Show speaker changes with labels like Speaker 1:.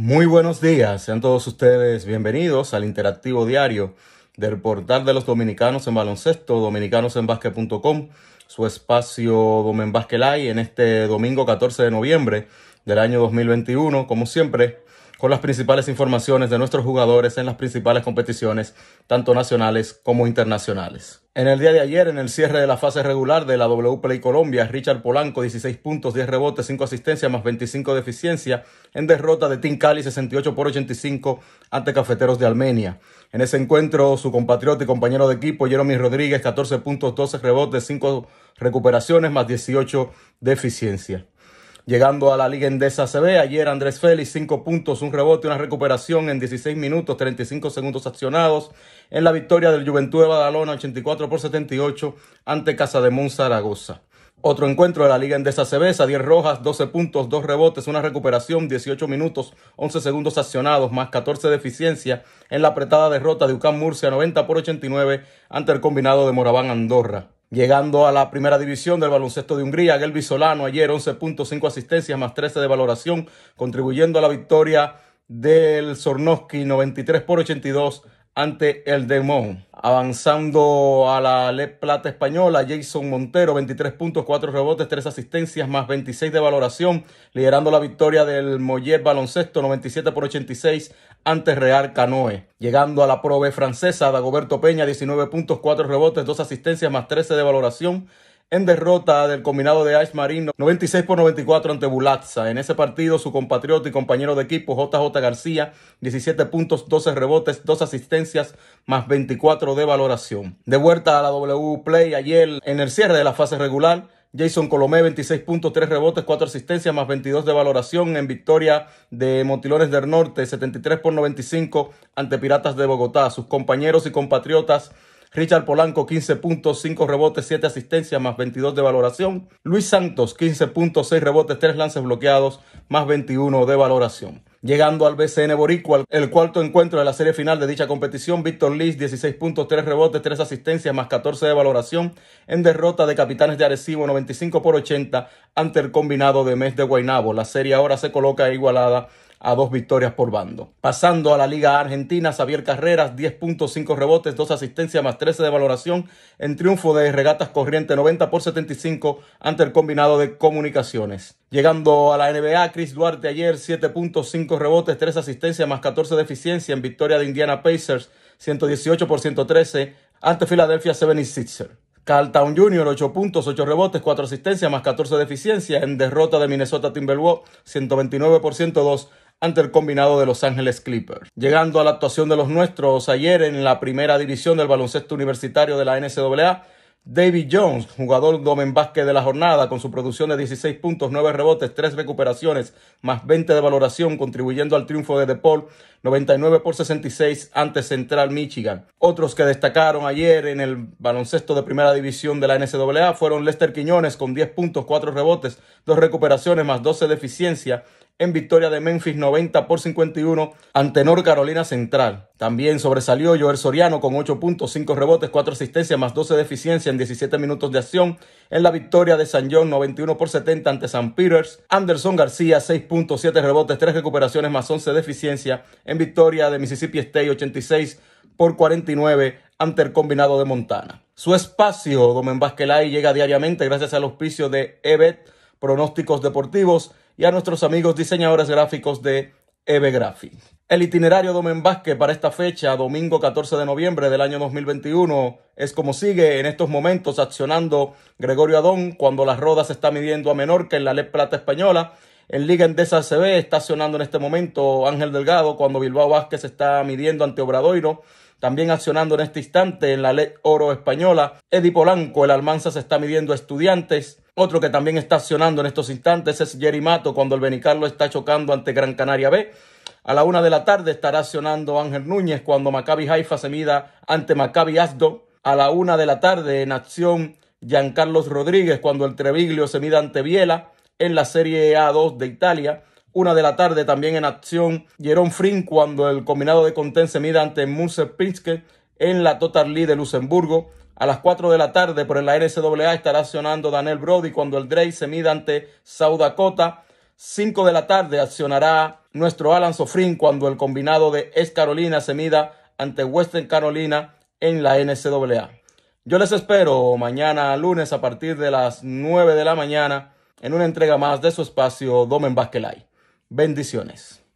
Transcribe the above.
Speaker 1: Muy buenos días, sean todos ustedes bienvenidos al interactivo diario del portal de los dominicanos en baloncesto, dominicanosenbasque.com, su espacio Domen Basque en este domingo 14 de noviembre del año 2021. Como siempre, con las principales informaciones de nuestros jugadores en las principales competiciones, tanto nacionales como internacionales. En el día de ayer, en el cierre de la fase regular de la W Play Colombia, Richard Polanco, 16 puntos, 10 rebotes, 5 asistencias, más 25 de eficiencia, en derrota de Team Cali 68 por 85 ante Cafeteros de Armenia. En ese encuentro, su compatriota y compañero de equipo, Jeremy Rodríguez, 14 puntos, 12 rebotes, 5 recuperaciones, más 18 de eficiencia. Llegando a la Liga Endesa CB, ayer Andrés Félix, 5 puntos, un rebote, una recuperación en 16 minutos, 35 segundos accionados en la victoria del Juventud de Badalona, 84 por 78, ante Casa de Mon Zaragoza. Otro encuentro de la Liga Endesa CB, 10 Rojas, 12 puntos, 2 rebotes, una recuperación, 18 minutos, 11 segundos accionados, más 14 de eficiencia en la apretada derrota de Ucán Murcia, 90 por 89, ante el combinado de Moraván Andorra. Llegando a la primera división del baloncesto de Hungría, Gelby Solano ayer 11.5 asistencias más 13 de valoración, contribuyendo a la victoria del Sornoski 93 por 82 ante el Demón. Avanzando a la LED Plata Española, Jason Montero, 23 puntos, 4 rebotes, 3 asistencias, más 26 de valoración, liderando la victoria del Moller Baloncesto, 97 por 86, ante Real Canoe. Llegando a la Pro francesa, Dagoberto Peña, 19 puntos, 4 rebotes, 2 asistencias, más 13 de valoración, en derrota del combinado de Ice Marino 96 por 94 ante Bulatza. En ese partido, su compatriota y compañero de equipo JJ García, 17 puntos, 12 rebotes, 2 asistencias, más 24 de valoración. De vuelta a la W Play ayer en el cierre de la fase regular. Jason Colomé, 26 puntos, 3 rebotes, 4 asistencias, más 22 de valoración en victoria de Motilones del Norte, 73 por 95 ante Piratas de Bogotá. Sus compañeros y compatriotas Richard Polanco, 15 puntos, 5 rebotes, 7 asistencias, más 22 de valoración. Luis Santos, 15 puntos, 6 rebotes, 3 lances bloqueados, más 21 de valoración. Llegando al BCN Boricua, el cuarto encuentro de la serie final de dicha competición, Víctor Liz, 16 puntos, 3 rebotes, 3 asistencias, más 14 de valoración, en derrota de Capitanes de Arecibo, 95 por 80, ante el combinado de Mes de Guaynabo. La serie ahora se coloca igualada a dos victorias por bando. Pasando a la Liga Argentina, Xavier Carreras, 10.5 rebotes, 2 asistencias más 13 de valoración en triunfo de Regatas Corriente 90 por 75 ante el combinado de comunicaciones. Llegando a la NBA, Chris Duarte ayer 7.5 rebotes, 3 asistencias más 14 de eficiencia en victoria de Indiana Pacers 118 por 113 ante Philadelphia 76 ers Carl Town Jr., 8 puntos, 8 rebotes, 4 asistencias, más 14 de eficiencia en derrota de Minnesota Timberwolves, 129 por 102 ante el combinado de Los Ángeles Clippers. Llegando a la actuación de los nuestros ayer en la primera división del baloncesto universitario de la NCAA, David Jones, jugador domen básquet de la jornada, con su producción de 16 puntos, 9 rebotes, 3 recuperaciones, más 20 de valoración, contribuyendo al triunfo de DePaul 99 por 66 ante Central Michigan. Otros que destacaron ayer en el baloncesto de primera división de la NCAA fueron Lester Quiñones con 10 puntos, 4 rebotes, 2 recuperaciones, más 12 de eficiencia en victoria de Memphis 90 por 51 ante North Carolina Central. También sobresalió Joel Soriano con 8.5 rebotes, 4 asistencias más 12 de eficiencia en 17 minutos de acción en la victoria de San John 91 por 70 ante San Peters. Anderson García 6.7 rebotes, 3 recuperaciones más 11 de eficiencia en victoria de Mississippi State 86 por 49 ante el combinado de Montana. Su espacio, Domen Basquelay, llega diariamente gracias al auspicio de Evet pronósticos deportivos y a nuestros amigos diseñadores gráficos de e graffi El itinerario domen Vázquez para esta fecha, domingo 14 de noviembre del año 2021, es como sigue en estos momentos accionando Gregorio Adón cuando las rodas está midiendo a menor que en la led Plata Española en Liga Endesa CB está accionando en este momento Ángel Delgado cuando Bilbao Vázquez está midiendo ante Obradoiro. También accionando en este instante en la Ley Oro Española, Eddie Polanco, el Almanza se está midiendo a estudiantes. Otro que también está accionando en estos instantes es Jerry Mato cuando el Benicarlo está chocando ante Gran Canaria B. A la una de la tarde estará accionando Ángel Núñez cuando Maccabi Haifa se mida ante Maccabi Asdo. A la una de la tarde en acción Giancarlos Rodríguez cuando el Treviglio se mida ante Biela en la Serie A2 de Italia. Una de la tarde también en acción Jerome Frin cuando el combinado de Conten se mida ante Muse Pinske en la Total League de Luxemburgo. A las 4 de la tarde por la NCAA estará accionando Daniel Brody cuando el Drey se mida ante Dakota. 5 de la tarde accionará nuestro Alan Sofrin cuando el combinado de East Carolina se mida ante Western Carolina en la NCAA. Yo les espero mañana lunes a partir de las 9 de la mañana en una entrega más de su espacio Domen Basquelay. Bendiciones.